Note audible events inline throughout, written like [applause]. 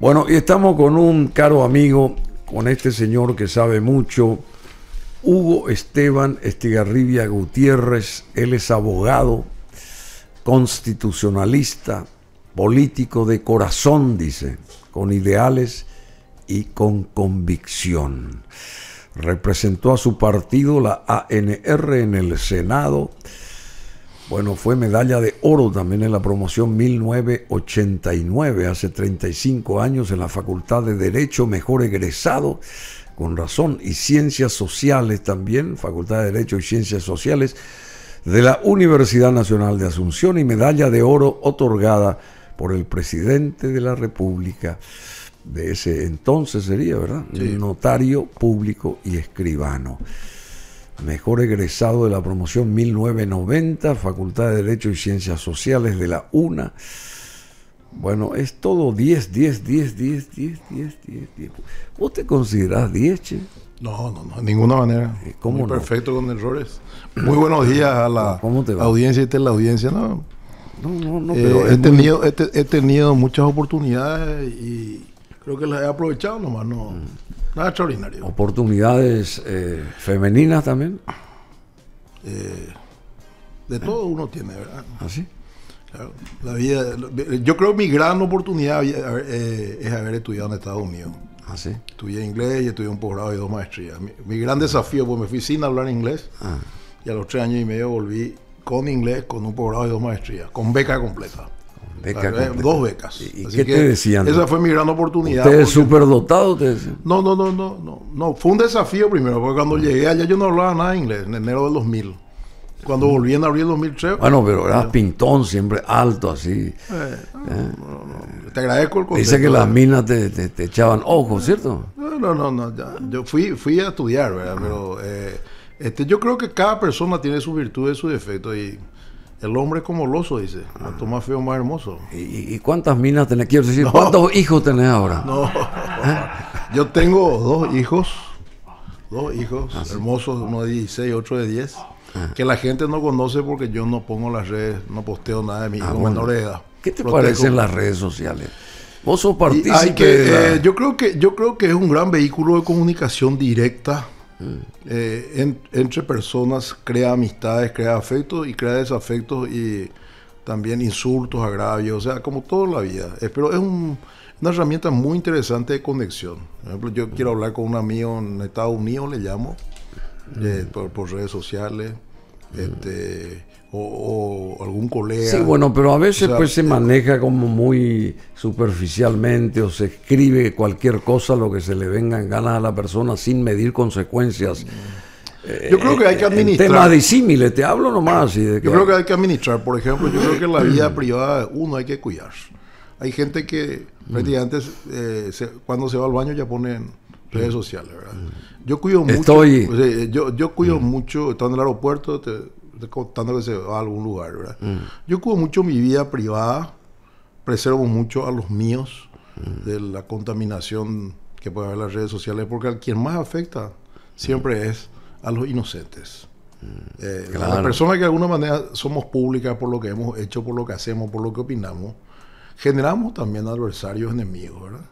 Bueno, y estamos con un caro amigo, con este señor que sabe mucho, Hugo Esteban Estigarribia Gutiérrez. Él es abogado, constitucionalista, político de corazón, dice, con ideales y con convicción. Representó a su partido, la ANR, en el Senado bueno, fue medalla de oro también en la promoción 1989, hace 35 años en la Facultad de Derecho, mejor egresado, con razón, y Ciencias Sociales también, Facultad de Derecho y Ciencias Sociales de la Universidad Nacional de Asunción y medalla de oro otorgada por el presidente de la República de ese entonces sería, ¿verdad? Notario público y escribano mejor egresado de la promoción 1990, Facultad de Derecho y Ciencias Sociales de la UNA. Bueno, es todo 10, 10, 10, 10, 10, 10, 10, 10. ¿Vos te considerás 10, che? No, no, no, de ninguna manera. Eh, ¿Cómo Muy perfecto con errores. Muy buenos días a la audiencia y es la audiencia, ¿no? No, no, no, eh, pero he, tenido, he, tenido muchas oportunidades y creo que las he aprovechado nomás, ¿no? Mm. Nada ah, extraordinario. ¿Oportunidades eh, femeninas también? Eh, de eh. todo uno tiene, ¿verdad? ¿Así? ¿Ah, la vida, yo creo que mi gran oportunidad es haber estudiado en Estados Unidos. ¿Así? ¿Ah, estudié inglés y estudié un posgrado y dos maestrías. Mi, gran desafío, fue pues me fui sin hablar inglés y a los tres años y medio volví con inglés, con un posgrado y dos maestrías, con beca completa dos becas. ¿Y qué te decían? Esa fue mi gran oportunidad. ¿usted superdotado? Te dotado? No, no, no, no, no, no. Fue un desafío primero, porque cuando ah. llegué allá yo no hablaba nada de inglés, en enero del 2000. Cuando volví en abril 2003. Bueno, pero eras pintón, siempre alto, así. Eh, eh. te agradezco el contexto. Dice que las minas te, echaban ojos, ¿cierto? No, no, no. Yo fui, fui a estudiar, Pero eh, este, yo creo que cada persona tiene sus virtudes y sus defectos. Y el hombre es como el oso, dice. tu más feo, más hermoso. ¿Y, cuántas minas tenés? Quiero decir, ¿cuántos hijos tenés ahora? No. ¿Eh? [laughs] Yo tengo dos hijos. Dos hijos ah, hermosos, uno de 16, otro de 10. Ah. Que la gente no conoce porque yo no pongo las redes, no posteo nada de mi ah, menor edad. ¿Qué te parecen las redes sociales? Vos sos Hay que, eh, yo, creo que, yo creo que es un gran vehículo de comunicación directa eh, entre personas crea amistades, crea afectos y crea desafectos y también insultos, agravios, o sea, como toda la vida. pero es una herramienta muy interesante de conexión. Por ejemplo, yo quiero hablar con un amigo en Estados Unidos, le llamo, eh, mm. por, por, redes sociales. Mm. Este, o, algún colega. Sí, bueno, pero a veces pues se eh, maneja como muy superficialmente o se escribe cualquier cosa, lo que se le venga en ganas a la persona sin medir consecuencias. Yo creo que hay que eh, administrar. Tema temas disímiles, te hablo nomás. Y yo creo que hay que administrar. Por ejemplo, yo creo que la vida privada, uno, hay que cuidarse. Hay gente que mm. prácticamente eh, cuando se va al baño ya ponen redes mm. sociales, ¿verdad? Yo cuido mucho. Estoy. yo, yo cuido mm. mucho, estando en el aeropuerto, te, contando que se va a algún lugar, ¿verdad? Mm. Yo cuido mucho mi vida privada, preservo mucho a los míos mm. de la contaminación que puede haber en las redes sociales, porque al quien más afecta siempre mm. es a los inocentes. Eh, Las personas que de alguna manera somos públicas por lo que hemos hecho, por lo que hacemos, por lo que opinamos, generamos también adversarios enemigos, ¿verdad?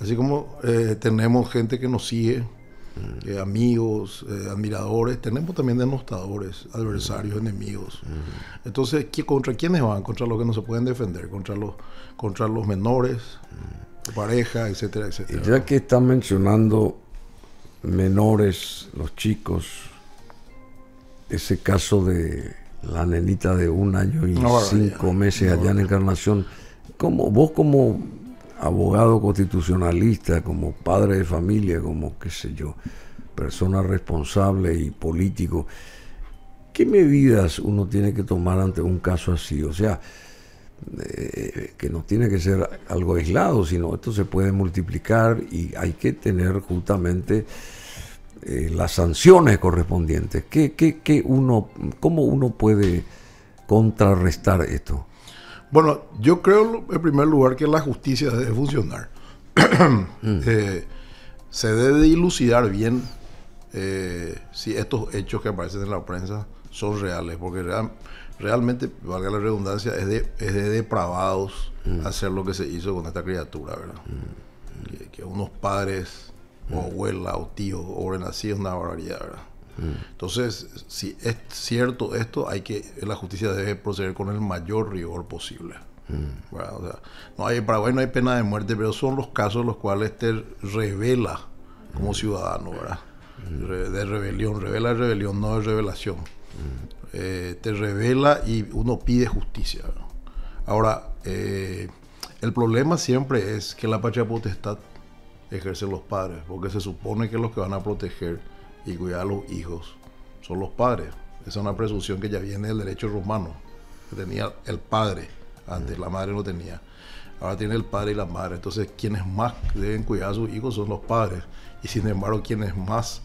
Así como eh, tenemos gente que nos sigue, eh, amigos, eh, admiradores, tenemos también denostadores, adversarios, enemigos. Entonces, ¿contra quiénes van? Contra los que no se pueden defender, contra los, contra los menores, pareja, etcétera, ya que están mencionando menores, los chicos, ese caso de la nenita de un año y cinco meses allá en Encarnación, vos como abogado constitucionalista, como padre de familia, como qué sé yo, persona responsable y político, ¿qué medidas uno tiene que tomar ante un caso así? O sea, eh, que no tiene que ser algo aislado, sino esto se puede multiplicar y hay que tener justamente eh, las sanciones correspondientes. ¿Qué, qué, qué uno, ¿Cómo uno puede contrarrestar esto? Bueno, yo creo en primer lugar que la justicia debe funcionar. [coughs] Eh, se debe dilucidar bien eh, si estos hechos que aparecen en la prensa son reales, porque realmente, valga la redundancia, es de, depravados mm. hacer lo que se hizo con esta criatura, ¿verdad? Mm. Que, unos padres, o mm. abuela, o tíos, o así es una barbaridad, ¿verdad? Entonces, si es cierto esto, hay que la justicia debe proceder con el mayor rigor posible. Mm. no hay, en Paraguay no hay pena de muerte, pero son los casos los cuales te revela como mm. ciudadano, mm. de rebelión, revela rebelión, no de revelación. Eh, te revela y uno pide justicia. Ahora, eh, el problema siempre es que la patria potestad ejerce los padres, porque se supone que los que van a proteger y cuidar a los hijos. Son los padres. Esa es una presunción que ya viene del derecho romano, que tenía el padre. Antes la madre no tenía. Ahora tiene el padre y la madre. Entonces, quienes más deben cuidar a sus hijos son los padres. Y sin embargo, quienes más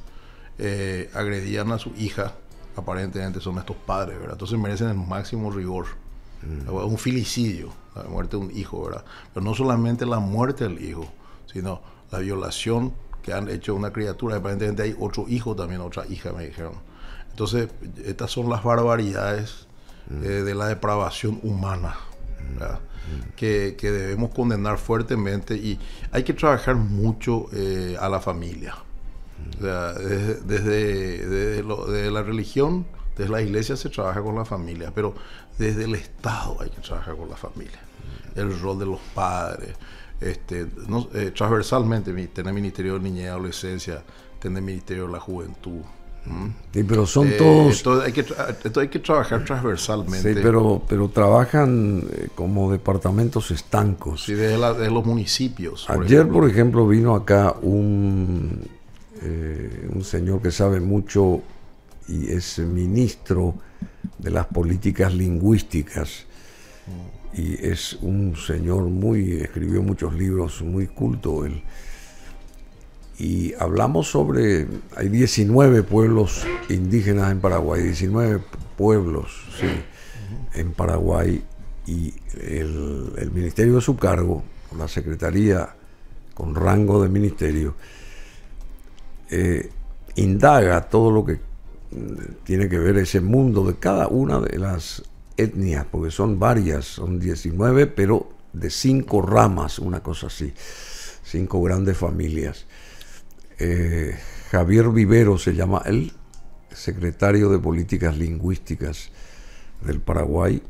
eh, agredían a su hija, aparentemente son estos padres, ¿verdad? Entonces merecen el máximo rigor. Mm. Un filicidio, la muerte de un hijo, ¿verdad? Pero no solamente la muerte del hijo, sino la violación que han hecho una criatura. Aparentemente hay otro hijo también, otra hija, me dijeron. Entonces, estas son las barbaridades eh, de la depravación humana. Que, que, debemos condenar fuertemente y hay que trabajar mucho eh, a la familia. desde, desde la religión, desde la iglesia se trabaja con la familia, pero desde el Estado hay que trabajar con la familia. El rol de los padres, este, no, eh, transversalmente, tener Ministerio de Niñez y Adolescencia, tener Ministerio de la Juventud. pero son eh, todos... hay, que trabajar transversalmente. Sí, pero, pero trabajan eh, como departamentos estancos. Sí, desde, los municipios. Ayer, por ejemplo, vino acá un, un señor que sabe mucho y es ministro de las políticas lingüísticas. Mm y es un señor muy, escribió muchos libros, muy culto él. Y hablamos sobre, hay 19 pueblos indígenas en Paraguay, 19 pueblos, en Paraguay, y el, ministerio de su cargo, la secretaría con rango de ministerio, eh, indaga todo lo que mm, tiene que ver ese mundo de cada una de las etnias, porque son varias, son 19, pero de cinco ramas, una cosa así, cinco grandes familias. Eh, Javier Vivero se llama el secretario de Políticas Lingüísticas del Paraguay.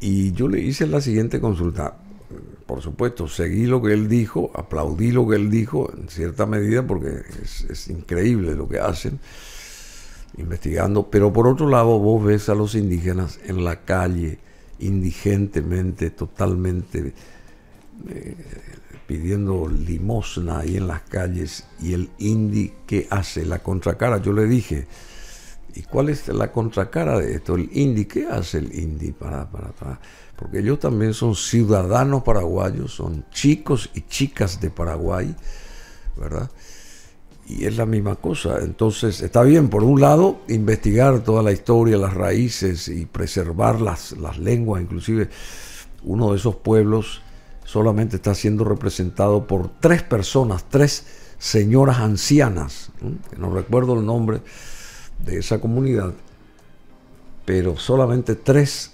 Y yo le hice la siguiente consulta. Por supuesto, seguí lo que él dijo, aplaudí lo que él dijo, en cierta medida, porque es increíble lo que hacen investigando, pero por otro lado vos ves a los indígenas en la calle, indigentemente, totalmente eh, pidiendo limosna ahí en las calles, y el indi que hace la contracara, yo le dije, ¿y cuál es la contracara de esto? El indi, ¿qué hace el indi? Para, para, para, Porque ellos también son ciudadanos paraguayos, son chicos y chicas de Paraguay, ¿verdad? y es la misma cosa. Entonces, está bien, por un lado, investigar toda la historia, las raíces y preservar las, lenguas. Inclusive, uno de esos pueblos solamente está siendo representado por tres personas, tres señoras ancianas, que no recuerdo el nombre de esa comunidad, pero solamente tres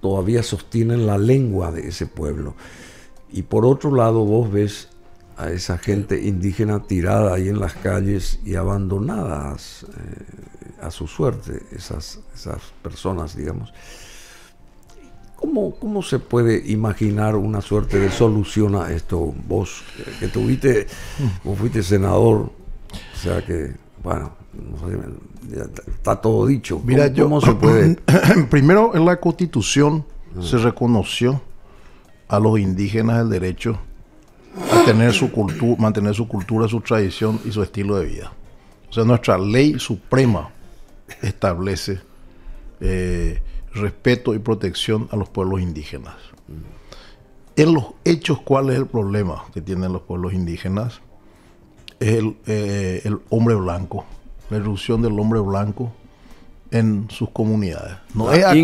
todavía sostienen la lengua de ese pueblo. Y por otro lado, vos ves a esa gente indígena tirada ahí en las calles y abandonadas eh, a su suerte, esas, esas personas, digamos. ¿Cómo, ¿Cómo, se puede imaginar una suerte de solución a esto? Vos, eh, que tuviste, vos fuiste senador, o sea que, bueno, está todo dicho. Mira, yo, se puede? [clears throat] Primero, en la Constitución se reconoció a los indígenas el derecho su cultura, mantener su cultura, su tradición y su estilo de vida. O sea, nuestra ley suprema establece eh, respeto y protección a los pueblos indígenas. En los hechos, ¿cuál es el problema que tienen los pueblos indígenas? Es el, eh, hombre blanco, la irrupción del hombre blanco en sus comunidades. No es acá,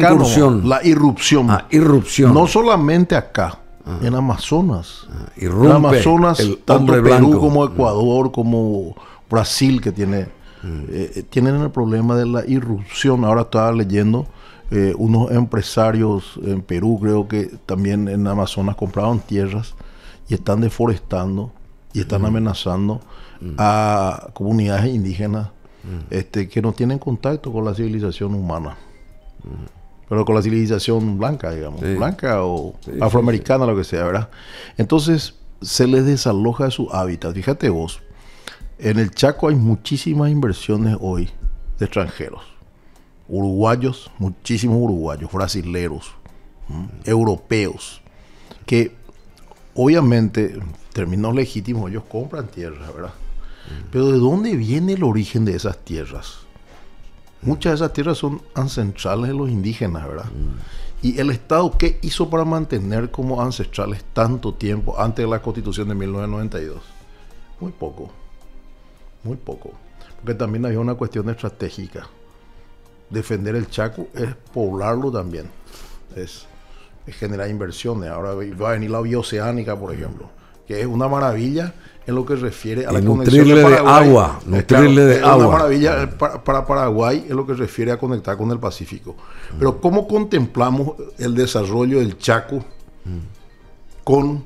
la irrupción. Ah, irrupción. No solamente acá, en Amazonas. en Amazonas, tanto Perú como Ecuador, como Brasil, que tiene, eh, eh, tienen el problema de la irrupción. Ahora estaba leyendo eh, unos empresarios en Perú, creo que también en Amazonas compraban tierras y están deforestando y están amenazando a comunidades indígenas este, que no tienen contacto con la civilización humana pero con la civilización blanca, digamos, blanca o afroamericana, lo que sea, ¿verdad? Entonces se les desaloja su hábitat. Fíjate vos, en el Chaco hay muchísimas inversiones hoy de extranjeros, uruguayos, muchísimos uruguayos, brasileros, europeos, que obviamente, términos legítimos, ellos compran tierras, ¿verdad? Mm. Pero ¿de dónde viene el origen de esas tierras? Muchas de esas tierras son ancestrales de los indígenas, ¿verdad? Mm. ¿Y el Estado qué hizo para mantener como ancestrales tanto tiempo antes de la Constitución de 1992? Muy poco, muy poco. Porque también había una cuestión estratégica. Defender el Chaco es poblarlo también, es, es generar inversiones. Ahora va a venir la bioceánica, por ejemplo, que es una maravilla en lo que refiere a la conexión de, agua, Una maravilla para, Paraguay es lo que refiere a conectar con el Pacífico. Pero ¿cómo contemplamos el desarrollo del Chaco con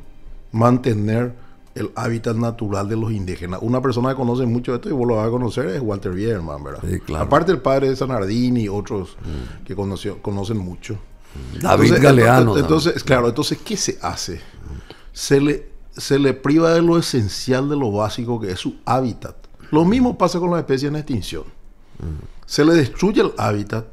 mantener el hábitat natural de los indígenas. Una persona que conoce mucho de esto y vos lo vas a conocer es Walter Bierman, ¿verdad? Sí, claro. Aparte el padre de Sanardini y otros que conocen mucho. David Galeano. entonces, claro, entonces, ¿qué se hace? Se le se le priva de lo esencial, de lo básico, que es su hábitat. Lo mismo pasa con las especies en extinción. Se le destruye el hábitat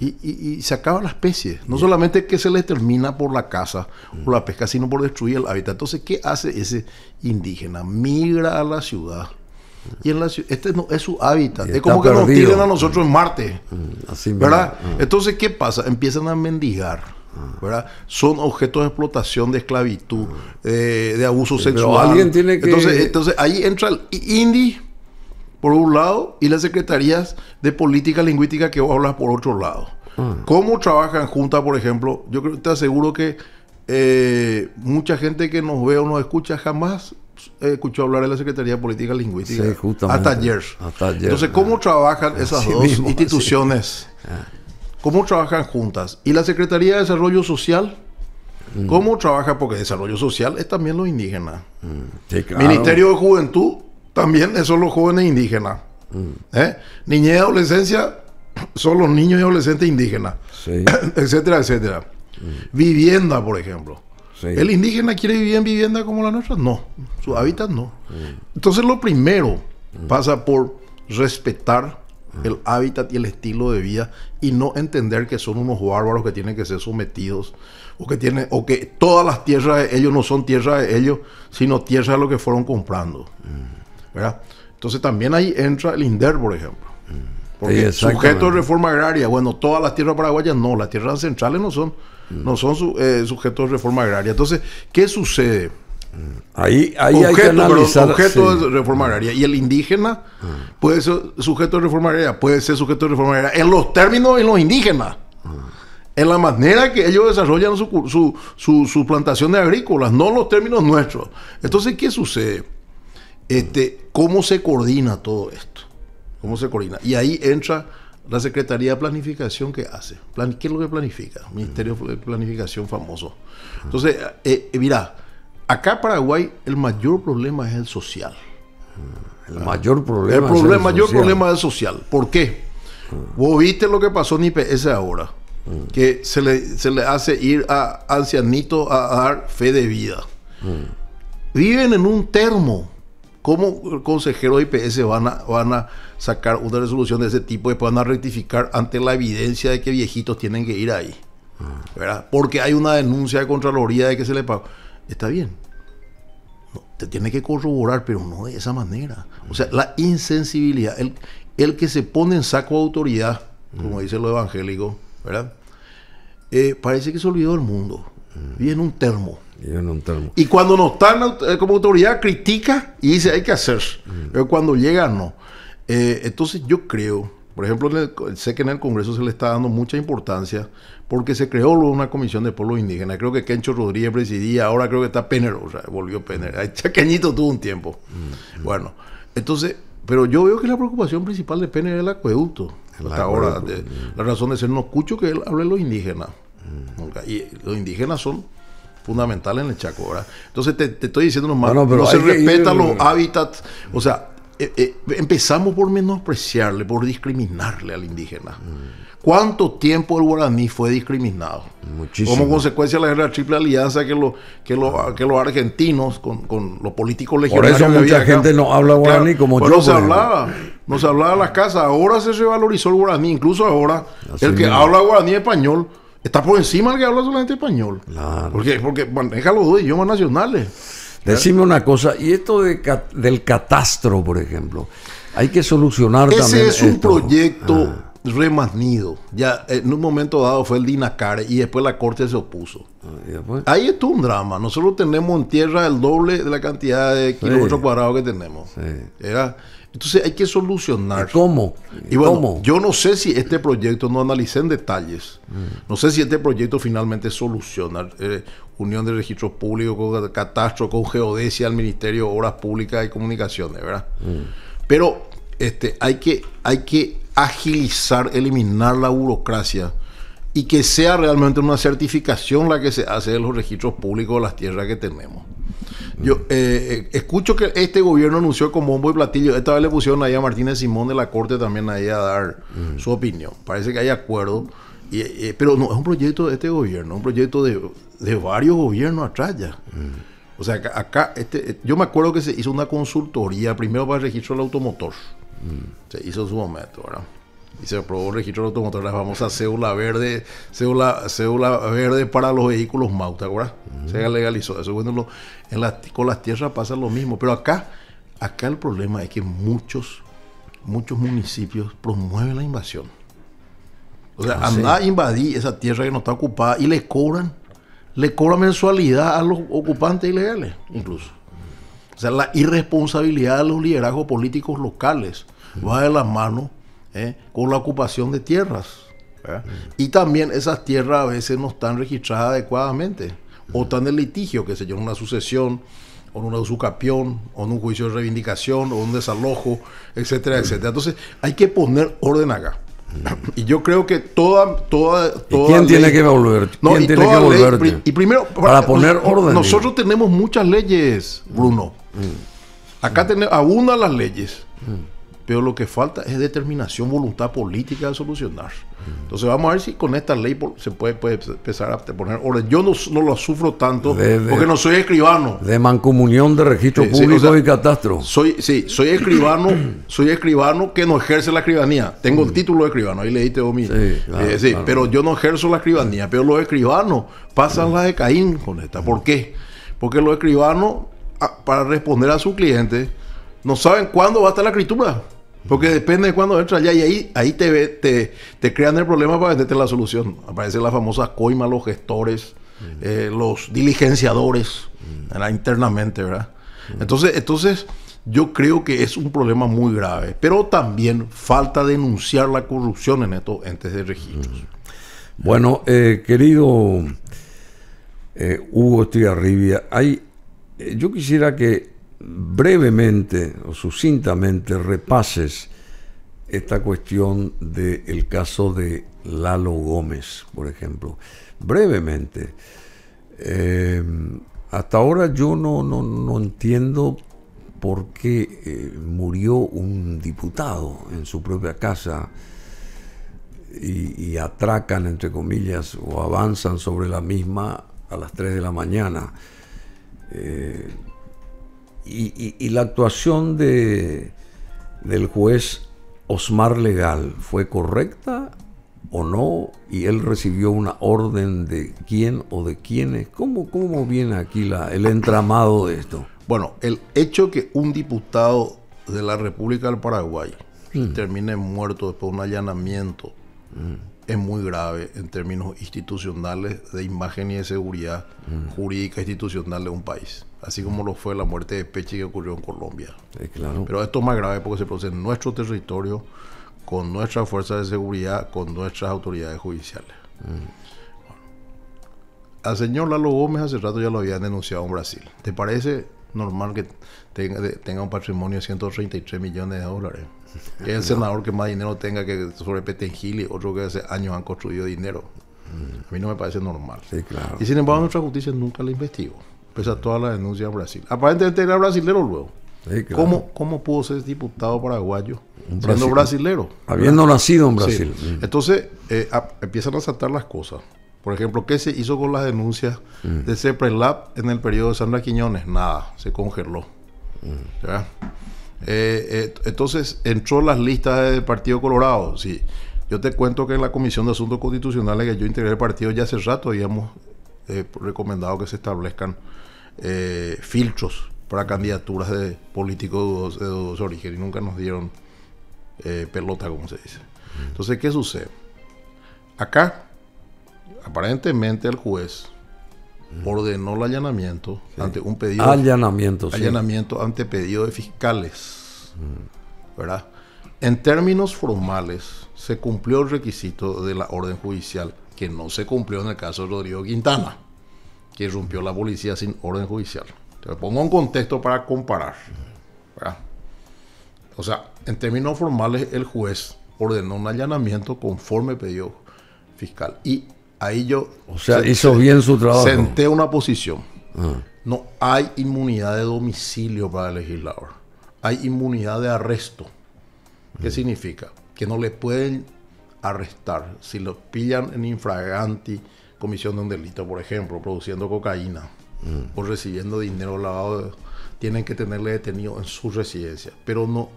y, se acaba la especie. No solamente que se le termina por la caza o la pesca, sino por destruir el hábitat. Entonces, ¿qué hace ese indígena? Migra a la ciudad. Y en la este no es su hábitat. Es como que nos tiran a nosotros en Marte. Mm, así ¿Verdad? Mm. Entonces, ¿qué pasa? Empiezan a mendigar. Son objetos de explotación, de esclavitud, ah. eh, de abuso sexual. entonces, entonces ahí entra el INDI por un lado y las secretarías de política lingüística que vos hablas por otro lado. Ah. ¿Cómo trabajan juntas, por ejemplo? Yo creo, te aseguro que eh, mucha gente que nos ve o nos escucha jamás eh, escuchó hablar de la Secretaría de Política Lingüística. hasta, ayer. Entonces, ¿cómo ah. trabajan [laughs] esas dos instituciones? ¿Cómo trabajan juntas? ¿Y la Secretaría de Desarrollo Social? Mm. ¿Cómo trabaja? Porque desarrollo social es también los indígenas. Mm, Ministerio de Juventud también son los jóvenes indígenas. Mm. ¿Eh? Niñez y adolescencia [clears throat] son los niños y adolescentes indígenas. [clears throat] etcétera, etcétera. Vivienda, por ejemplo. ¿El indígena quiere vivir en vivienda como la nuestra? No. Su hábitat no. Entonces lo primero pasa por respetar el hábitat y el estilo de vida y no entender que son unos bárbaros que tienen que ser sometidos o que tienen o que todas las tierras de ellos no son tierras de ellos, sino tierras de lo que fueron comprando. ¿verdad? Entonces también ahí entra el INDER, por ejemplo. Porque sujeto de reforma agraria, bueno, todas las tierras paraguayas no, las tierras centrales no son, no son eh, sujetos de reforma agraria. Entonces, ¿qué sucede? Ahí, ahí hay que analizar. de reforma agraria. Y el indígena puede ser sujeto de reforma agraria, puede ser sujeto de reforma agraria. En los términos en los indígenas. En la manera que ellos desarrollan su, su, plantación de agrícolas, no los términos nuestros. Entonces, ¿qué sucede? Este, ¿Cómo se coordina todo esto? ¿Cómo se coordina? Y ahí entra la Secretaría de Planificación que hace. Plan, ¿Qué es lo que planifica? Ministerio de Planificación famoso. Entonces, eh, eh, mira, Acá en Paraguay el mayor problema es el social. El mayor problema. problema, es el social. problema social. ¿Por qué? Vos viste lo que pasó en IPS ahora, que se le, se le, hace ir a ancianitos a, dar fe de vida. Viven en un termo. ¿Cómo el consejero de IPS van a, van a sacar una resolución de ese tipo y van a rectificar ante la evidencia de que viejitos tienen que ir ahí? Porque hay una denuncia de Contraloría de que se le pagó está bien. te tiene que corroborar, pero no de esa manera. O sea, la insensibilidad, el, el que se pone en saco de autoridad, como mm. dice lo evangélico, eh, parece que se olvidó del mundo. viene mm. en un termo. Y cuando no está eh, como autoridad, critica y dice hay que hacer. Mm. Pero cuando llega no. Eh, entonces yo creo por ejemplo, sé que en el Congreso se le está dando mucha importancia porque se creó una comisión de pueblos indígenas. Creo que Kencho Rodríguez presidía, ahora creo que está Pénero. o sea, volvió Penner. Chaqueñito tuvo un tiempo. Mm, mm. Bueno, entonces, pero yo veo que la preocupación principal de Pénero es el acueducto. ahora, mm. la razón es ser, no escucho que él hable de los indígenas. Y los indígenas son fundamentales en el Chaco, ¿verdad? Entonces te, estoy diciendo nomás, no, se respetan los hábitats, o sea, eh, eh, empezamos por menospreciarle, por discriminarle al indígena. ¿Cuánto tiempo el guaraní fue discriminado? Muchísimo. Como consecuencia de la triple alianza que, lo, que, que los argentinos, con, los políticos legionarios... Por eso mucha gente no habla guaraní como yo. No se hablaba, no se hablaba de las casas. Ahora se revalorizó el guaraní, incluso ahora el que habla guaraní español está por encima del que habla solamente español. Porque, porque maneja los dos idiomas nacionales. ¿Eh? Decime una cosa, y esto de, del catastro, por ejemplo, hay que solucionar también. Ese es un proyecto ah. remanido. Ya en un momento dado fue el Dinacare y después la corte se opuso. Ah, Ahí estuvo un drama. Nosotros tenemos en tierra el doble de la cantidad de kilómetros cuadrados que tenemos. entonces hay que solucionar. ¿Cómo? Y bueno, ¿Cómo? yo no sé si este proyecto, no analicé en detalles, mm. no sé si este proyecto finalmente soluciona. Eh, Unión de Registros Públicos con Catastro, con Geodesia, al Ministerio de Obras Públicas y Comunicaciones, ¿verdad? Mm. Pero este, hay, que, hay que agilizar, eliminar la burocracia y que sea realmente una certificación la que se hace de los registros públicos de las tierras que tenemos. Yo mm. eh, eh, escucho que este gobierno anunció con bombo y platillo. Esta vez le pusieron ahí a Martínez Simón de la Corte también ahí a dar mm. su opinión. Parece que hay acuerdo. Eh, pero no, es un proyecto de este gobierno, un proyecto de de varios gobiernos atrás ya. O sea, acá, este, eh, yo me acuerdo que se hizo una consultoría primero para el registro del automotor. Se hizo en su momento, ¿verdad? Y se aprobó el registro del automotor, la famosa cédula verde, cédula, verde para los vehículos Mauta, ¿verdad? Se legalizó eso. Bueno, con las tierras pasa lo mismo. Pero acá, acá el problema es que muchos, muchos municipios promueven la invasión. O sea, ah, andar a invadir esa tierra que no está ocupada y le cobran le cobra mensualidad a los ocupantes ilegales, incluso. O sea, la irresponsabilidad de los liderazgos políticos locales va de la mano eh, con la ocupación de tierras. Mm. Y también esas tierras a veces no están registradas adecuadamente o están en litigio, que se yo, una sucesión, o en una usucapión, o en un juicio de reivindicación, o un desalojo, etcétera, etcétera. Entonces, hay que poner orden acá. Y yo creo que toda, toda, quién tiene que volver? ¿Quién tiene que y primero para, pues, poner orden. Nosotros tenemos muchas leyes, Bruno. Mm. Acá mm. tenemos una abundan las leyes. Mm. Pero lo que falta es determinación, voluntad política de solucionar. Entonces vamos a ver si con esta ley se puede, empezar a poner. Ahora, yo no, lo sufro tanto porque no soy escribano. De mancomunión de registro público y catastro. Soy, sí, soy escribano, [clears throat] soy escribano que no ejerce la escribanía. Tengo el mm. título de escribano, ahí leíste vos mismo. Sí, eh, pero yo no ejerzo la escribanía. Pero los escribanos pasan la de Caín con esta. ¿Por qué? Porque los escribanos, para responder a su cliente, no saben cuándo va a estar la escritura. Porque depende de cuándo entra allá y ahí, ahí te, te, crean el problema para venderte la solución. Aparecen las famosas coimas, los gestores, mm. eh, los diligenciadores, mm. internamente, ¿verdad? Mm. Entonces, entonces, yo creo que es un problema muy grave, pero también falta denunciar la corrupción en estos entes de registros. Bueno, eh, querido eh, Hugo Estriarribia, yo quisiera que brevemente o sucintamente repases esta cuestión del caso de Lalo Gómez, por ejemplo. Brevemente, eh, hasta ahora yo no, entiendo por qué eh, murió un diputado en su propia casa y, atracan, entre comillas, o avanzan sobre la misma a las 3 de la mañana. Eh, y, la actuación de, del juez Osmar Legal fue correcta o no, y él recibió una orden de quién o de quiénes. ¿Cómo, cómo viene aquí la, el entramado de esto? Bueno, el hecho que un diputado de la República del Paraguay hmm. termine muerto después de un allanamiento hmm. es muy grave en términos institucionales de imagen y de seguridad hmm. jurídica institucional de un país así como lo fue la muerte de Peche que ocurrió en Colombia. Eh, Pero esto es más grave porque se produce en nuestro territorio, con nuestras fuerzas de seguridad, con nuestras autoridades judiciales. Mm. Al señor Lalo Gómez hace rato ya lo había denunciado en Brasil. ¿Te parece normal que tenga, un patrimonio de 133 millones de dólares? Que es el [laughs] senador que más dinero tenga que sobre Petengili, otro que hace años han construido dinero. Mm. A mí no me parece normal. claro. Y sin embargo, nuestra justicia nunca la investigó pese a toda la denuncia en Brasil. Aparentemente era brasilero luego. ¿Cómo, pudo ser diputado paraguayo siendo brasilero? Habiendo nacido en Brasil. Mm. Entonces eh, empiezan a saltar las cosas. Por ejemplo, ¿qué se hizo con las denuncias mm. de CEPRELAP en el periodo de Sandra Quiñones? Nada, se congeló. Mm. Eh, eh, entonces entró en las listas del Partido Colorado. Sí. Yo te cuento que en la Comisión de Asuntos Constitucionales que yo integré el partido ya hace rato habíamos recomendado que se establezcan eh, filtros para candidaturas de políticos de dos origen y nunca nos dieron eh, pelota, como se dice. Entonces, ¿qué sucede? Acá, aparentemente el juez ordenó el allanamiento ante un pedido... Allanamiento, de, Allanamiento ante pedido de fiscales, ¿verdad? En términos formales, se cumplió el requisito de la orden judicial, que no se cumplió en el caso de Rodrigo Quintana que irrumpió la policía sin orden judicial. Te pongo un contexto para comparar. O sea, en términos formales, el juez ordenó un allanamiento conforme pedido fiscal. Y ahí yo. O sea, senté, hizo bien su una posición. Ah. No hay inmunidad de domicilio para el legislador. Hay inmunidad de arresto. ¿Qué mm. significa? Que no le pueden arrestar. Si lo pillan en infraganti, comisión de un delito, por ejemplo, produciendo cocaína mm. o recibiendo dinero lavado, tienen que tenerle detenido en su residencia. Pero no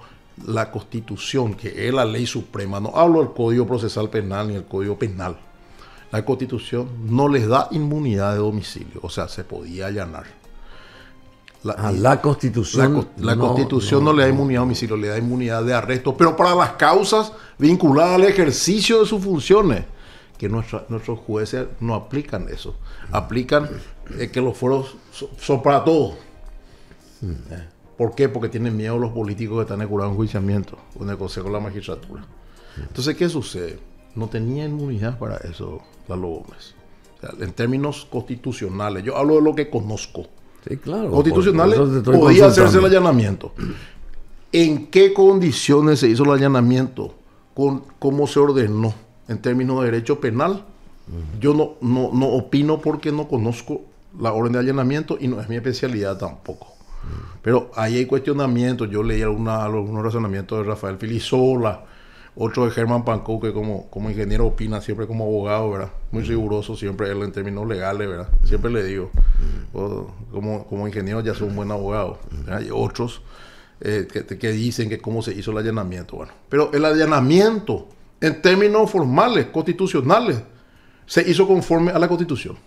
la constitución, que es la ley suprema, no hablo del código procesal penal ni el código penal. La constitución no les da inmunidad de domicilio, o sea, se podía allanar. La, ah, constitución. La, constitución no, no, le da inmunidad de domicilio, le da inmunidad de arresto, pero para las causas vinculadas al ejercicio de sus funciones que nuestros jueces no aplican eso. Aplican eh, que los foros son para todos. Hmm. Eh, ¿Por qué? Porque tienen miedo los políticos que están en juiciamiento con en el Consejo de la Magistratura. Hmm. Entonces, ¿qué sucede? No tenía inmunidad para eso Lalo Gómez. en términos constitucionales, yo hablo de lo que conozco. Sí, claro. Constitucionales podía hacerse el allanamiento. ¿En qué condiciones se hizo el allanamiento? ¿Cómo se ordenó? en términos de derecho penal. Yo no, no, opino porque no conozco la orden de allanamiento y no es mi especialidad tampoco. Pero ahí hay cuestionamientos. Yo leí algunos razonamientos de Rafael Filisola, otro de Germán Pancó, que como, como ingeniero opina siempre como abogado, ¿verdad? Muy riguroso siempre él en términos legales, ¿verdad? Siempre le digo, oh, como, como ingeniero ya soy un buen abogado. Hay otros eh, que, que dicen que cómo se hizo el allanamiento. Bueno, pero el allanamiento en términos formales, constitucionales, se hizo conforme a la constitución.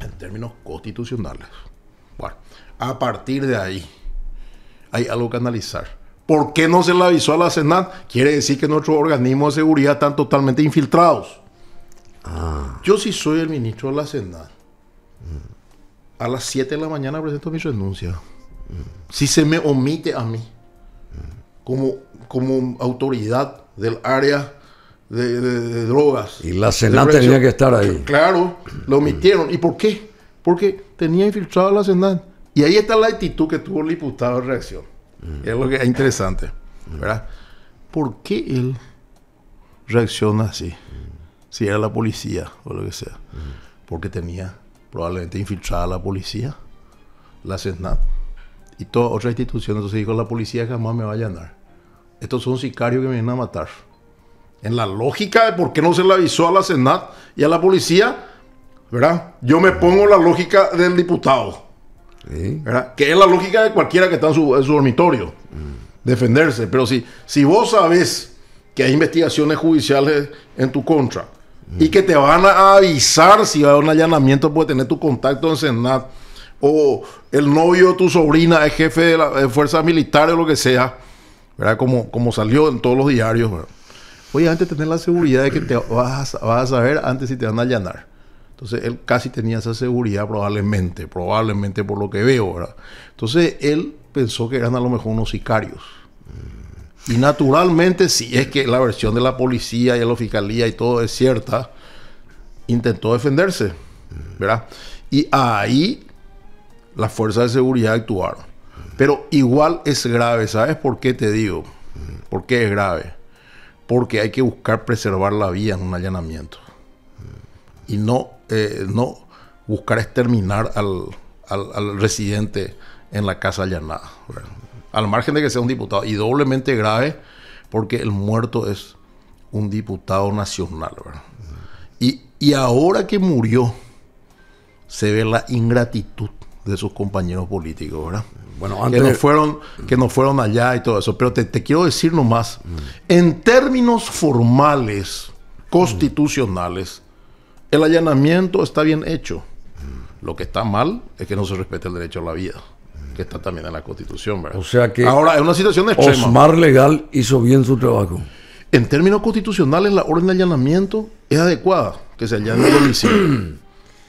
En términos constitucionales. Bueno, a partir de ahí hay algo que analizar. ¿Por qué no se la avisó a la Senat? Quiere decir que nuestros organismos de seguridad están totalmente infiltrados. Ah. Yo sí soy el ministro de la Senat. A las 7 de la mañana presento mi renuncia. Mm. Si se me omite a mí como, como autoridad del área de, drogas. Y la Senat tenía que estar ahí. Claro, lo omitieron. ¿Y por qué? Porque tenía infiltrado la Senat. Y ahí está la actitud que tuvo el diputado de reacción. Mm. Es lo que es interesante. Mm. ¿verdad? ¿Por qué él reacciona así? Mm. Si era la policía o lo que sea. Porque tenía probablemente infiltrada la policía, la Senat y todas otras instituciones. Entonces dijo, la policía jamás me va a llenar estos son sicarios que me vienen a matar. En la lógica de por qué no se le avisó a la Senat y a la policía, ¿verdad? Yo me pongo la lógica del diputado, Que es la lógica de cualquiera que está en su, dormitorio, mm. defenderse. Pero si, si vos sabes que hay investigaciones judiciales en tu contra mm. y que te van a avisar si va a haber un allanamiento, puede tener tu contacto en Senat o el novio de tu sobrina es jefe de, la, de fuerzas militares o lo que sea ¿verdad? Como, como salió en todos los diarios, Oye, antes de tener la seguridad de que te vas, a, vas saber antes si te van a allanar. Entonces él casi tenía esa seguridad probablemente, probablemente por lo que veo, ¿verdad? Entonces él pensó que eran a lo mejor unos sicarios. Y naturalmente, si es que la versión de la policía y de la fiscalía y todo es cierta, intentó defenderse, ¿verdad? Y ahí las fuerzas de seguridad actuaron. Pero igual es grave, ¿sabes por qué te digo? ¿Por qué es grave? Porque hay que buscar preservar la vida en un allanamiento. Y no, eh, no buscar exterminar al, al, residente en la casa allanada. Al margen de que sea un diputado. Y doblemente grave porque el muerto es un diputado nacional. Y, y ahora que murió, se ve la ingratitud de sus compañeros políticos, ¿verdad? Bueno, antes... que, no fueron, que fueron allá y todo eso. Pero te, quiero decir nomás, mm. en términos formales, constitucionales, el allanamiento está bien hecho. Mm. Lo que está mal es que no se respete el derecho a la vida, que está también en la Constitución, ¿verdad? O sea que... Ahora, es una situación extrema. Osmar Legal hizo bien su trabajo. En términos constitucionales, la orden de allanamiento es adecuada, que se allane el domicilio. [clears throat]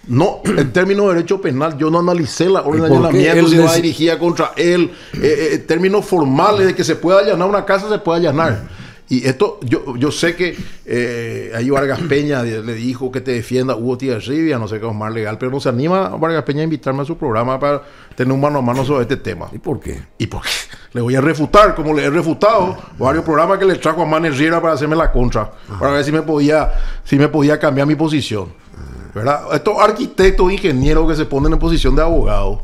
No, en términos de derecho penal, yo no analicé la orden de allanamiento si va dirigida contra él. Eh, eh términos formales de que se pueda allanar una casa, se puede allanar. Y esto, yo, yo sé que eh, ahí Vargas Peña le dijo que te defienda Hugo Rivia, no sé qué es más legal, pero no se anima Vargas Peña a invitarme a su programa para tener un mano a mano sobre este tema. ¿Y por qué? ¿Y por qué? [laughs] Le voy a refutar, como le he refutado varios programas que le trajo a Manes Riera para hacerme la contra, para ver si me podía, si me podía cambiar mi posición. Estos arquitectos, ingenieros que se ponen en posición de abogados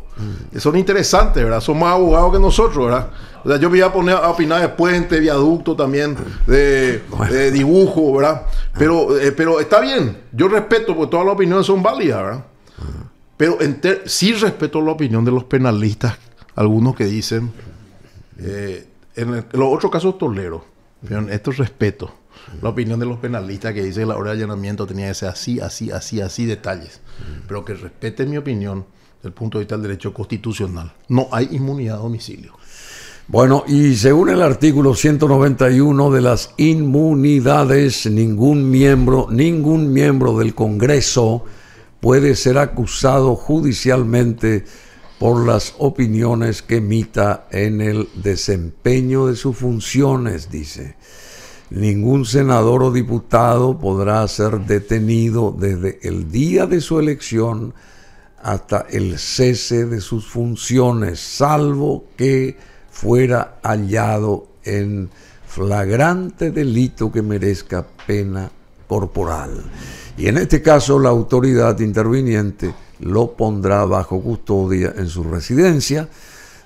mm. son interesantes, ¿verdad? Son más abogados que nosotros, ¿verdad? O sea, yo voy a poner a opinar de puente, viaducto también, [laughs] de, dibujo, ¿verdad? Pero, eh, pero está bien, yo respeto, porque todas las opiniones son válidas, ¿verdad? Mm. Pero sí respeto la opinión de los penalistas, algunos que dicen, eh, en, en, los otros casos tolero esto es respeto. La opinión de los penalistas que dice que la hora de allanamiento tenía que ser así, así, así, así, detalles. Pero que respete mi opinión del punto de vista del derecho constitucional. No hay inmunidad a domicilio. Bueno, y según el artículo 191 de las inmunidades, ningún miembro, ningún miembro del Congreso puede ser acusado judicialmente por las opiniones que emita en el desempeño de sus funciones, dice. Ningún senador o diputado podrá ser detenido desde el día de su elección hasta el cese de sus funciones, salvo que fuera hallado en flagrante delito que merezca pena corporal. Y en este caso la autoridad interviniente lo pondrá bajo custodia en su residencia,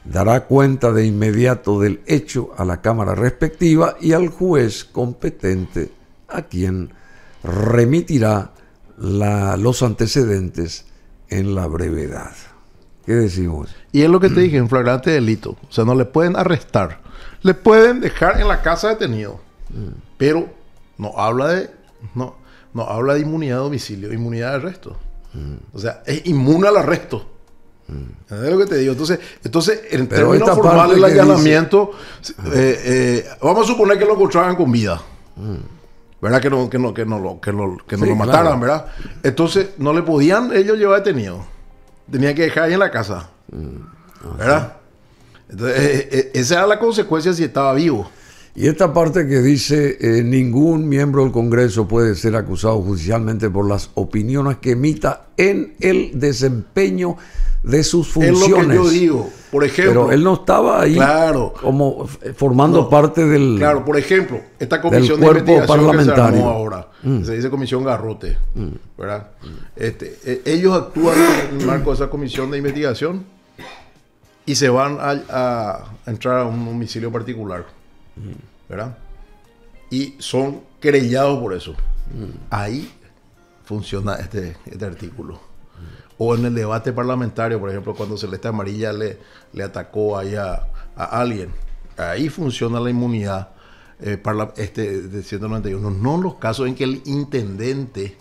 dará cuenta de inmediato del hecho a la Cámara respectiva y al juez competente a quien remitirá los antecedentes en la brevedad. ¿Qué decimos? Y es lo que te mm. dije, en flagrante delito. O sea, no le pueden arrestar. Le pueden dejar en la casa detenido. Mm. Pero no habla de... No, no habla de inmunidad de domicilio, inmunidad de arresto. O sea, es inmune al arresto. lo que te digo? Entonces, entonces en términos formales, el allanamiento, ah. eh, eh, vamos a suponer que lo encontraban con vida. ¿Verdad? Que no, que no, que no, lo, que no, lo mataran, ¿verdad? Entonces, no le podían ellos llevar detenido. Tenía que dejar en la casa. Mm. Ah, ¿Verdad? Entonces, eh, esa era la consecuencia si estaba vivo. Y esta parte que dice, eh, ningún miembro del Congreso puede ser acusado judicialmente por las opiniones que emita en el desempeño de sus funciones. Es lo que yo digo, por ejemplo. Pero él no estaba ahí como formando parte del... Claro, por ejemplo, esta comisión cuerpo investigación parlamentario. se ahora, mm. se dice comisión Garrote, mm. Este, e, ellos actúan en el marco de esa comisión de investigación y se van a, a entrar a un domicilio particular. ¿verdad? Y son querellados por eso. Mm. Ahí funciona este, este artículo. O en el debate parlamentario, por ejemplo, cuando Celeste Amarilla le, le atacó a, alguien. Ahí funciona la inmunidad eh, este, de 191. No en los casos en que el intendente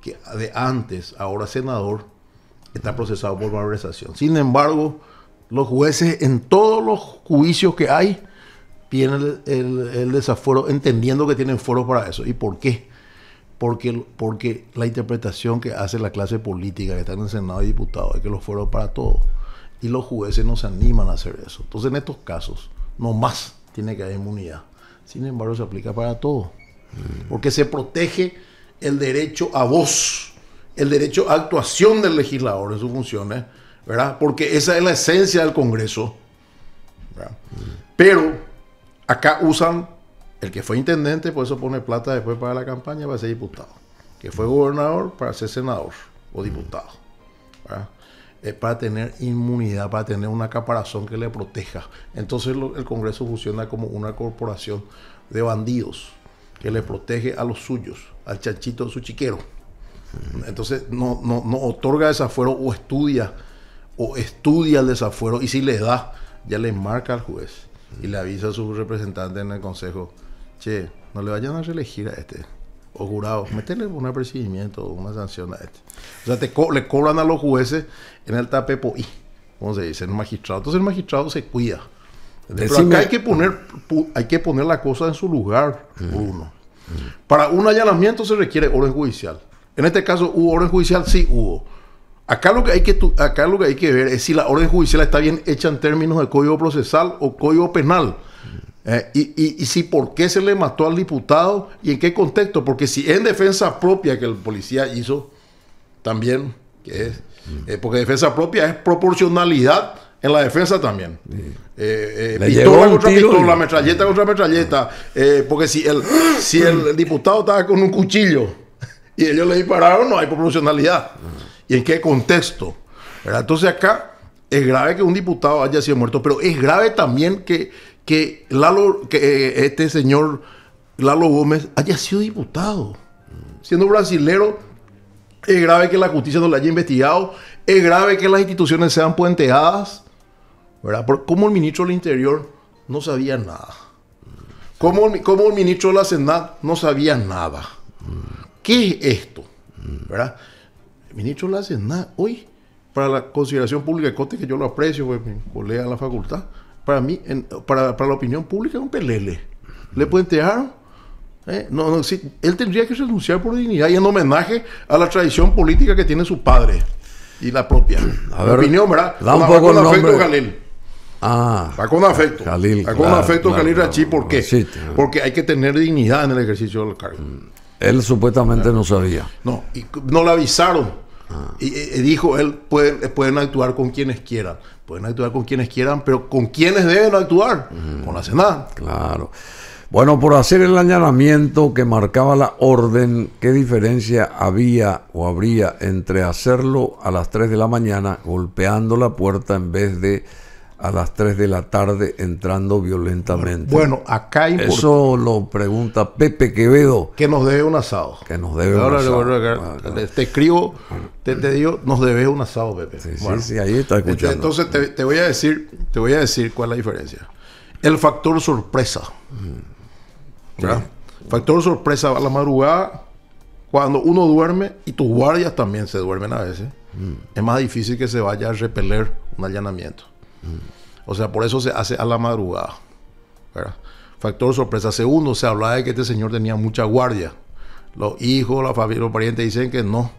que de antes, ahora senador, está procesado por valorización, Sin embargo, los jueces en todos los juicios que hay piden el, el, desafuero entendiendo que tienen foros para eso. ¿Y por qué? Porque, porque la interpretación que hace la clase política que está en el Senado y diputados es que los foros para todo. Y los jueces no se animan a hacer eso. Entonces, en estos casos, no más tiene que haber inmunidad. Sin embargo, se aplica para todo. Porque se protege el derecho a voz, el derecho a actuación del legislador en sus funciones, ¿verdad? Porque esa es la esencia del Congreso. Pero Acá usan el que fue intendente, por eso pone plata después para la campaña para ser diputado. Que fue gobernador para ser senador o diputado. Es para tener inmunidad, para tener una caparazón que le proteja. Entonces el Congreso funciona como una corporación de bandidos que le protege a los suyos, al chanchito de su chiquero. Entonces no, no, no otorga desafuero o estudia, o estudia el desafuero y si le da, ya le marca al juez y le avisa a su representante en el consejo, che, no le vayan a reelegir a este. O jurado, meterle un apercibimiento o una sanción a este. O sea, le cobran a los jueces en el tapepo y, ¿cómo se dice? En el magistrado. Entonces el magistrado se cuida. Pero acá hay que, poner, hay que poner la cosa en su lugar, uno. Para un allanamiento se requiere orden judicial. En este caso, ¿hubo orden judicial? Sí, hubo. Acá lo, que hay que, acá lo hay que ver es si la orden judicial está bien hecha en términos de código procesal o código penal. Eh, y, si por qué se le mató al diputado y en qué contexto. Porque si en defensa propia que el policía hizo, también, que es, eh, porque defensa propia es proporcionalidad en la defensa también. Eh, pistola contra pistola, metralleta contra metralleta. porque si el, si el [clears throat] diputado estaba con un cuchillo y ellos le dispararon, no hay proporcionalidad. Ah y en qué contexto. Entonces acá es grave que un diputado haya sido muerto, pero es grave también que, que, que eh, este señor Lalo Gómez haya sido diputado. Siendo brasilero, es grave que la justicia no lo haya investigado, es grave que las instituciones sean puenteadas, ¿verdad? Porque ¿Cómo el ministro del Interior no sabía nada? ¿Cómo, el ministro de la Senat no sabía nada? ¿Qué es esto? ¿verdad? ministro hacen nada, hoy, para la consideración pública, de cote que yo lo aprecio, pues, a la facultad, para mí, para, la opinión pública, es un pelele. Le pueden ¿Eh? No, él tendría que renunciar por dignidad y en homenaje a la tradición política que tiene su padre y la propia. [clears throat] opinión, ¿verdad? Da con afecto Jalil. Ah, va con afecto. Jalil, va con afecto a Jalil Rachi, ¿por qué? Ah. Porque hay que tener dignidad en el ejercicio del cargo. Mm, él supuestamente no sabía. No, y no le avisaron. Y, dijo él, pueden, actuar con quienes quieran, pueden actuar con quienes quieran, pero ¿con quienes deben actuar? Con la Senada. Claro. Bueno, por hacer el allanamiento que marcaba la orden, ¿qué diferencia había o habría entre hacerlo a las 3 de la mañana golpeando la puerta en vez de a las 3 de la tarde entrando violentamente. Bueno, acá Eso lo pregunta Pepe Quevedo. Que nos debe un asado. Que nos debe un asado. Ah, te escribo, te, digo, nos debe un asado, Pepe. Sí, sí, ahí está este, escuchando. Entonces te, voy a decir, te voy a decir cuál es la diferencia. El factor sorpresa. Mm. Factor sorpresa a la madrugada, cuando uno duerme y tus guardias también se duermen a veces, mm. es más difícil que se vaya a repeler un allanamiento. O sea, por eso se hace a la madrugada. Factor sorpresa. Segundo, se hablaba de que este señor tenía mucha guardia. Los hijos, la familia, los parientes dicen que no.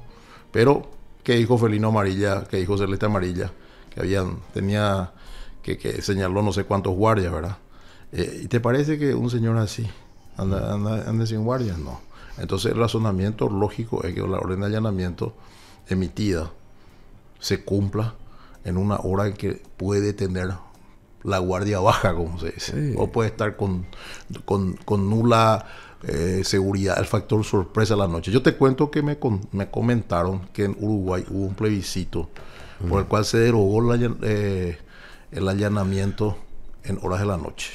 Pero que hijo Felino Amarilla, que dijo Celeste Amarilla, que habían, tenía, que, señaló no sé cuántos guardias, ¿verdad? Eh, ¿Y te parece que un señor así anda, anda sin guardias? No. Entonces el razonamiento lógico es que la orden de allanamiento emitida se cumpla en una hora que puede tener la guardia baja, como se dice, o puede estar con, con, nula eh, seguridad, el factor sorpresa de la noche. Yo te cuento que me, comentaron que en Uruguay hubo un plebiscito por el mm. cual se derogó eh, el allanamiento en horas de la noche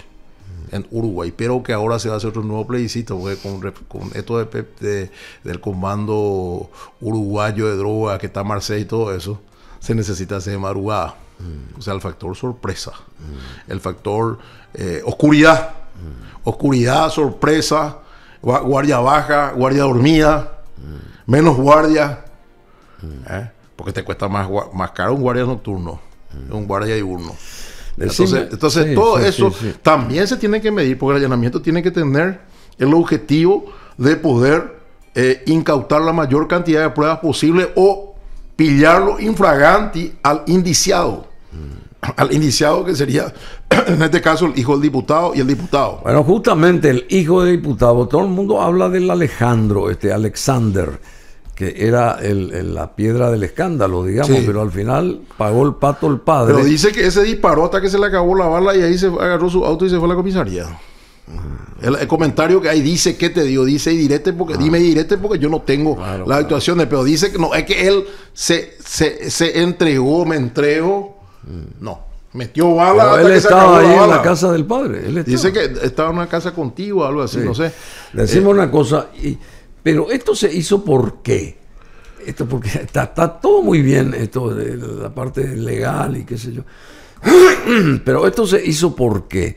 mm. en Uruguay, pero que ahora se va a hacer otro nuevo plebiscito, con, esto de, del comando uruguayo de droga que está Marseille y todo eso, se necesita hacer de madrugada. Mm. O sea, el factor sorpresa, el factor eh, oscuridad, mm. oscuridad, sorpresa, guardia baja, guardia dormida, mm. menos guardia, ¿eh? porque te cuesta más, más caro un guardia nocturno, un guardia diurno. Entonces, todo eso también se tiene que medir, porque el allanamiento tiene que tener el objetivo de poder eh, incautar la mayor cantidad de pruebas posible o pillarlo infraganti al indiciado. [clears throat] Al indiciado que sería, [clears throat] en este caso, el hijo del diputado y el diputado. Bueno, justamente el hijo del diputado, todo el mundo habla del Alejandro, este Alexander, que era la piedra del escándalo, digamos, pero al final pagó el pato el padre. Pero dice que ese disparó hasta que se le acabó la bala y ahí se agarró su auto y se fue a la comisaría. El, comentario que hay dice que te dio dice y direte porque, dime y porque yo no tengo las actuaciones, pero dice que no, es que él se, se, entregó, me entrego. Mm. No. Metió bala. él estaba ahí en la casa del padre. Él dice que estaba en una casa contigo, algo así, no sé. decimos una cosa, pero esto se hizo por Esto porque [laughs] está, todo muy bien, esto de la parte legal y qué sé yo. [clears throat] Pero esto se hizo porque qué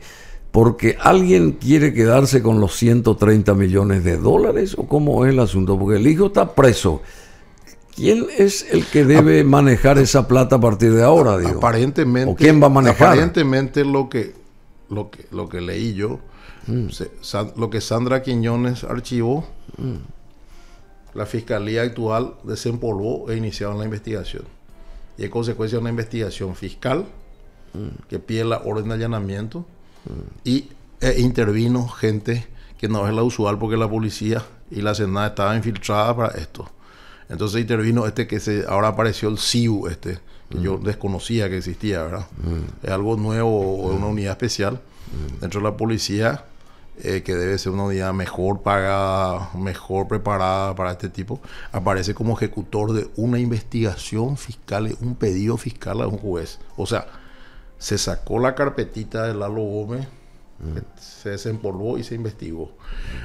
porque alguien quiere quedarse con los 130 millones de dólares o cómo es el asunto, porque el hijo está preso. ¿Quién es el que debe manejar esa plata a partir de ahora? Aparentemente. ¿O quién va a manejar? Aparentemente lo que, lo que, lo que leí yo, mm. lo que Sandra Quiñones archivó, mm. la fiscalía actual desempolvó e inició la investigación. Y en consecuencia de una investigación fiscal mm. que pide la orden de allanamiento y eh, intervino gente que no es la usual porque la policía y la Senada estaban infiltradas para esto. Entonces intervino este que se ahora apareció el CIU, este, que yo mm. desconocía que existía, ¿verdad? Mm. Es algo nuevo una mm. unidad especial dentro de la policía eh, que debe ser una unidad mejor pagada, mejor preparada para este tipo, aparece como ejecutor de una investigación fiscal, un pedido fiscal a un juez. O sea, se sacó la carpetita de Lalo Gómez, se desempolvó y se investigó.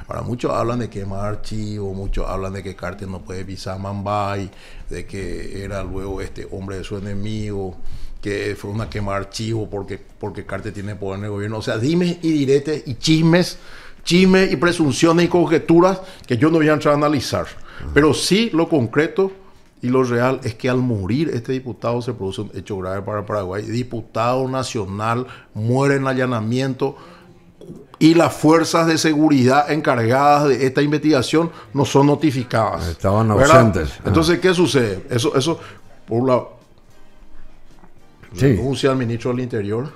Ahora, muchos hablan de quemar archivo archivos, muchos hablan de que Carter no puede pisar Mambay, de que era luego este hombre de su enemigo, que fue una quema de archivos porque, porque Carter tiene poder en el gobierno. O sea, dime y diretes y chismes chismes y presunciones y conjeturas que yo no voy a entrar a analizar. Pero sí lo concreto y lo real es que al morir este diputado se produce un hecho grave para Paraguay. Diputado nacional muere en allanamiento y las fuerzas de seguridad encargadas de esta investigación no son notificadas. Estaban ausentes. Entonces, ¿qué sucede? Eso, eso por la sí. denuncia al ministro del Interior.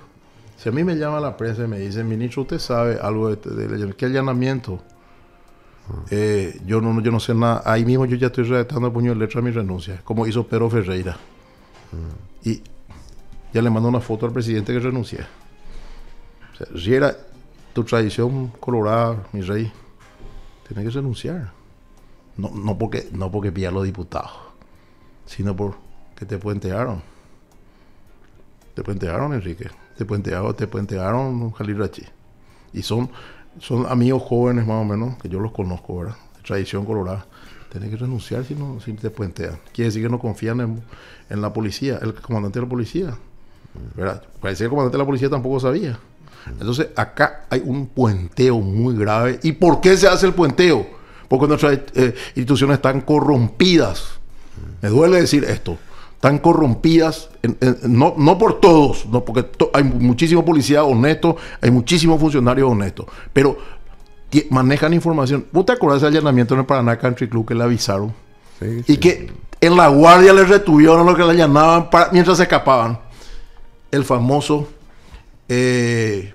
Si a mí me llama la prensa y me dice, ministro, ¿usted sabe algo de, este de qué allanamiento? Eh, yo, no, yo no sé nada. Ahí mismo yo ya estoy redactando a puño de letra mi renuncia, como hizo Pedro Ferreira. Y ya le mandó una foto al presidente que renuncia. si era tu tradición colorada, mi rey, tiene que renunciar. No, no porque no porque pillar los diputados, sino porque te puentearon. Te puentearon, Enrique. Te puentearon, te puentearon Jalil Rachi. Y son son amigos jóvenes más o menos, que yo los conozco, ¿verdad? De tradición colorada. Tienes que renunciar si no te puentean. Quiere decir que no confían en, la policía, el comandante de la policía. ¿verdad? Parece que el comandante de la policía tampoco sabía. Entonces, acá hay un puenteo muy grave. ¿Y por qué se hace el puenteo? Porque nuestras eh, instituciones están corrompidas. Me duele decir esto, están corrompidas, no, no, por todos, no, porque hay muchísimos policías honestos, hay muchísimos funcionarios honestos, pero manejan información. ¿Vos te acordás del allanamiento en el Paraná Country Club que le avisaron? Sí, y que en la guardia le retuvieron lo que le allanaban mientras se escapaban. El famoso eh,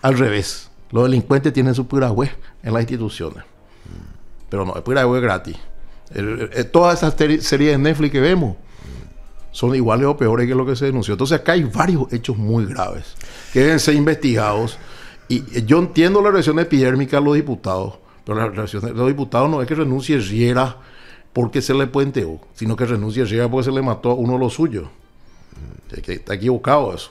al revés. Los delincuentes tienen su web en las instituciones. Pero no, el piragüe es gratis. Eh, todas esas series de Netflix que vemos son iguales o peores que lo que se denunció. Entonces acá hay varios hechos muy graves que deben ser investigados. Y eh, yo entiendo la reacción epidérmica de los diputados, pero la reacción de los diputados no es que renuncie Riera porque se le puenteó, sino que renuncie Riera porque se le mató a uno de los suyos. Está equivocado eso.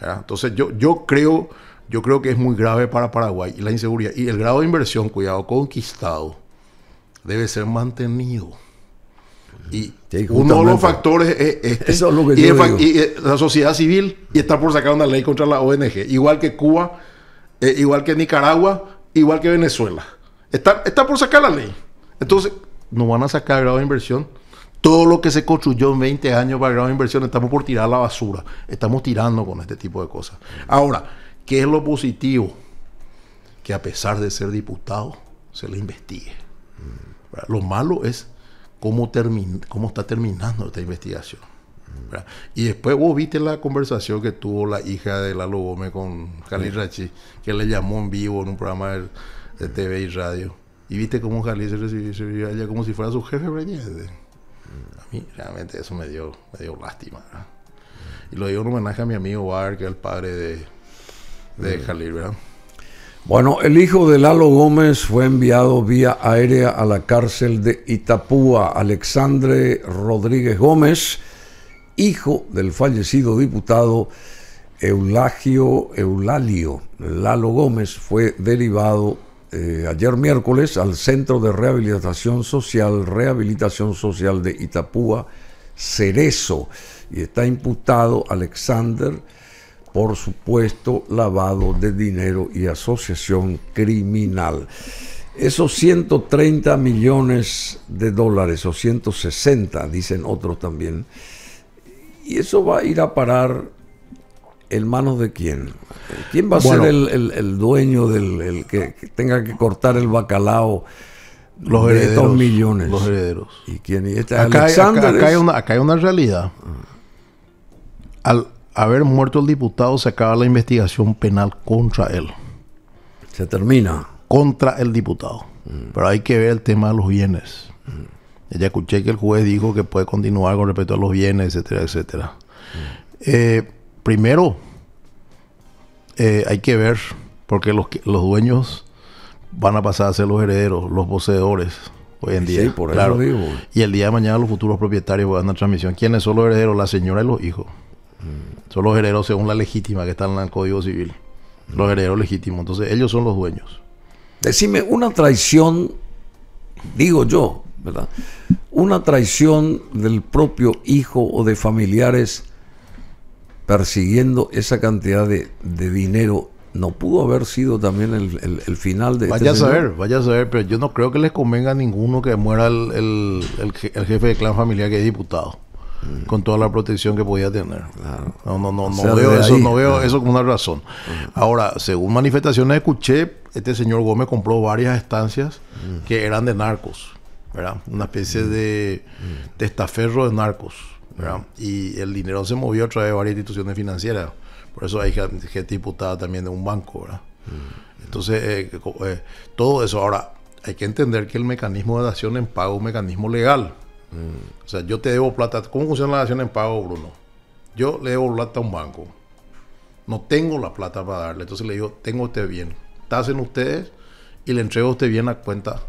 Entonces yo, yo creo yo creo que es muy grave para Paraguay y la inseguridad y el grado de inversión, cuidado, conquistado debe ser mantenido. Y uno de los factores es, la sociedad civil y está por sacar una ley contra la ONG, igual que Cuba, eh, igual que Nicaragua, igual que Venezuela. Está, está por sacar la ley. Entonces, no van a sacar grado de inversión. Todo lo que se construyó en 20 años para grado de inversión, estamos por tirar la basura. Estamos tirando con este tipo de cosas. Ahora, ¿qué es lo positivo? Que a pesar de ser diputado, se le investigue. Lo malo es cómo, cómo está terminando esta investigación. Y después vos viste la conversación que tuvo la hija de Lalo Gómez con Jalil Rachi, que le llamó en vivo en un programa de, TV y radio. Y viste cómo Jalil se recibió, como si fuera su jefe mm. A mí realmente eso me dio, me dio lástima. Y lo digo en homenaje a mi amigo Bar, que es el padre de, de mm. Jalil, ¿verdad? Bueno, el hijo de Lalo Gómez fue enviado vía aérea a la cárcel de Itapúa, Alexandre Rodríguez Gómez, hijo del fallecido diputado Eulagio Eulalio. Lalo Gómez fue derivado eh, ayer miércoles al Centro de Rehabilitación Social, Rehabilitación Social de Itapúa, Cerezo, y está imputado Alexander por supuesto lavado de dinero y asociación criminal. Esos 130 millones de dólares o 160, dicen otros también, y eso va a ir a parar en manos de quién. ¿Quién va a ser el, dueño del que, tenga que cortar el bacalao? Los de Estos millones. Los herederos. ¿Y este acá, hay, una, acá hay una realidad. Al, haber muerto el diputado se acaba la investigación penal contra él. Se termina. Contra el diputado. Pero hay que ver el tema de los bienes. Ya escuché que el juez dijo que puede continuar con respecto a los bienes, etcétera, etcétera. Eh, primero, eh, hay que ver, porque los, los dueños van a pasar a ser los herederos, los poseedores hoy en día. Sí, por claro. eso digo. Y el día de mañana los futuros propietarios van a dar transmisión. ¿Quiénes son los herederos? La señora y los hijos. Mm. Son los herederos según la legítima que están en el Código Civil. Los herederos legítimos. Entonces ellos son los dueños. Decime, una traición, digo yo, ¿verdad? Una traición del propio hijo o de familiares persiguiendo esa cantidad de, dinero no pudo haber sido también el, final de... Vaya este a saber, vaya a saber, pero yo no creo que les convenga a ninguno que muera el jefe de clan familiar que es diputado con toda la protección que podía tener. No, no, no, veo, eso, no veo eso como una razón. Ahora, según manifestaciones escuché, este señor Gómez compró varias estancias que eran de narcos, Una especie de testaferro de, narcos, Y el dinero se movió a través de varias instituciones financieras. Por eso hay gente diputada... también de un banco, Entonces, eh, eh, todo eso. Ahora, hay que entender que el mecanismo de acción en pago es un mecanismo legal. Mm. O sea, yo te debo plata. ¿Cómo funciona la nación en pago, Bruno? Yo le debo plata a un banco. No tengo la plata para darle. Entonces le digo, tengo este bien. en ustedes y le entrego este bien a cuenta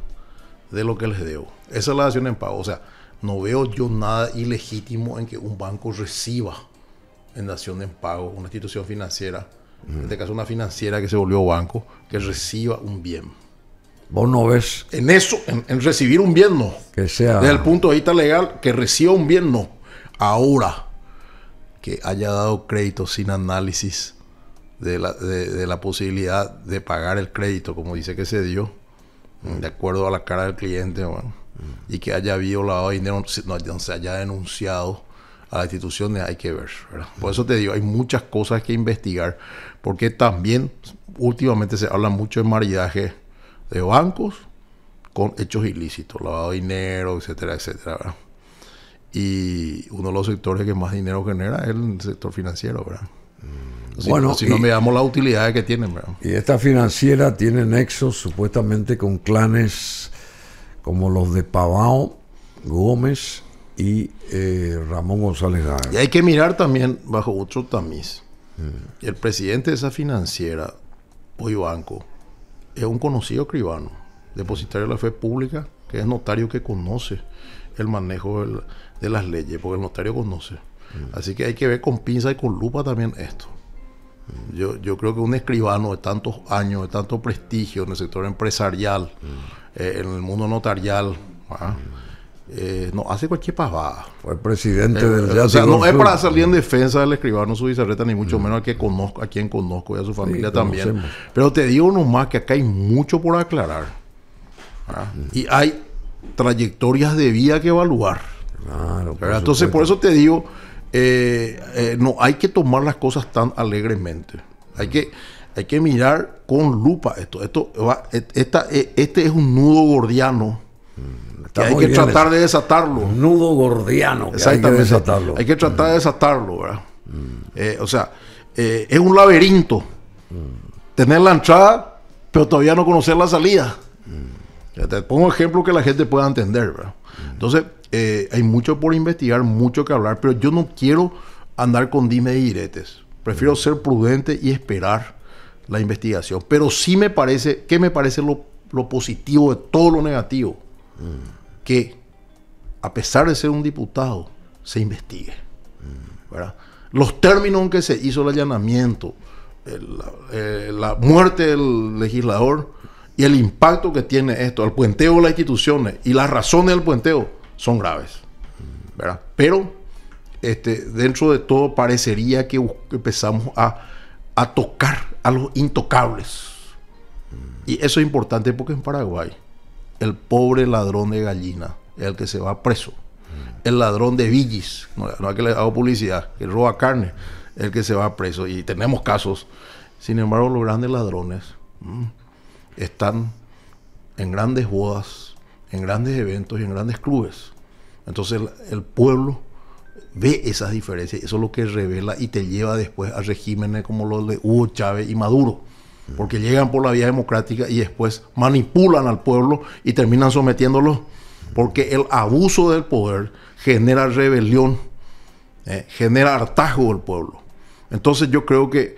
de lo que les debo. Esa es la nación en pago. O sea, no veo yo nada ilegítimo en que un banco reciba en nación en pago una institución financiera, en este caso una financiera que se volvió banco, que reciba un bien. Vos no ves. En eso, en, recibir un bien no. Que sea. Desde el punto de vista legal, que reciba un bien no. Ahora, que haya dado crédito sin análisis de la, posibilidad de pagar el crédito, como dice que se dio, mm, de acuerdo a la cara del cliente, mm. y que haya violado dinero, no, se haya denunciado a la institución, hay que ver. Por eso te digo, hay muchas cosas que investigar, porque también últimamente se habla mucho de maridaje de bancos con hechos ilícitos, lavado de dinero, etcétera, etcétera. Y uno de los sectores que más dinero genera es el sector financiero, bueno, si no veamos las utilidades que tienen. Y esta financiera tiene nexos supuestamente con clanes como los de Pavao, Gómez y eh, Ramón González Y hay que mirar también bajo otro tamiz. El presidente de esa financiera, hoy banco, es un conocido escribano depositario de la fe pública, que es notario que conoce el manejo de las leyes, porque el notario conoce. Mm. Así que hay que ver con pinza y con lupa también esto. Yo, creo que un escribano de tantos años, de tanto prestigio en el sector empresarial, mm. eh, en el mundo notarial, ¿ah? mm. Eh, no hace cualquier pavada. Fue presidente eh, del eh, o sea, no es para salir en defensa del escribano su bisarreta, ni mucho mm. menos a, conozco, a quien conozco y a su familia también. Pero te digo nomás que acá hay mucho por aclarar. Mm. Y hay trayectorias de vida que evaluar. Entonces, por eso te digo, no hay que tomar las cosas tan alegremente. Hay mm. que, hay que mirar con lupa esto. esto e, e, este es un nudo gordiano Mm, hay que tratar de desatarlo. Un nudo gordiano. Exactamente. Hay que mm. tratar de desatarlo, mm. eh, o sea, eh, es un laberinto. Tener la entrada, pero todavía no conocer la salida. te pongo un ejemplo que la gente pueda entender, Entonces, eh, hay mucho por investigar, mucho que hablar, pero yo no quiero andar con dime y diretes. Prefiero ser prudente y esperar la investigación. Pero sí me parece, ¿qué me parece lo positivo de todo lo negativo? que, a pesar de ser un diputado, se investigue. Los términos en que se hizo el allanamiento, eh, la muerte del legislador y el impacto que tiene esto, el puenteo de las instituciones y las razones del puenteo son graves. Pero este, dentro de todo parecería que empezamos a, tocar a los intocables. Y eso es importante porque en Paraguay el pobre ladrón de gallina, el que se va preso, el ladrón de villis, no, es que le hago publicidad, que roba carne, el que se va preso. Y tenemos casos. Sin embargo, los grandes ladrones mm, están en grandes bodas, en grandes eventos y en grandes clubes. Entonces el, el pueblo ve esas diferencias, eso es lo que revela y te lleva después a regímenes como los de Hugo Chávez y Maduro porque llegan por la vía democrática y después manipulan al pueblo y terminan sometiéndolo, porque el abuso del poder genera rebelión, eh, genera hartazgo del pueblo. Entonces yo creo que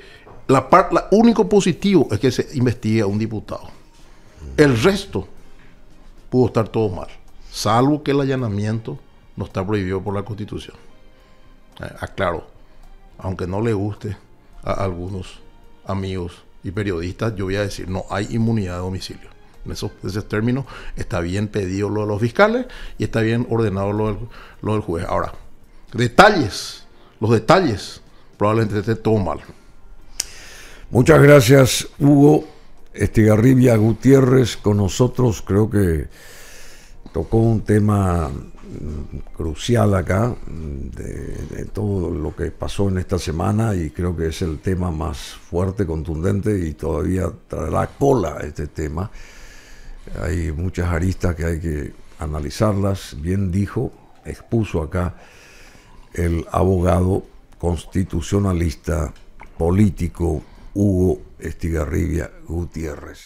la, parte, único positivo es que se investigue a un diputado. El resto pudo estar todo mal, salvo que el allanamiento no está prohibido por la Constitución. Eh, aclaro, aunque no le guste a algunos amigos y periodistas, yo voy a decir, no hay inmunidad de domicilio. En esos, términos está bien pedido lo de los fiscales y está bien ordenado lo del, lo del juez. Ahora, detalles, los detalles, probablemente esté todo mal. Muchas gracias, Hugo Estigarribia Gutiérrez, con nosotros. Creo que tocó un tema crucial acá de, todo lo que pasó en esta semana y creo que es el tema más fuerte, contundente y todavía traerá cola este tema. Hay muchas aristas que hay que analizarlas. Bien dijo, expuso acá el abogado constitucionalista político Hugo Estigarribia Gutiérrez.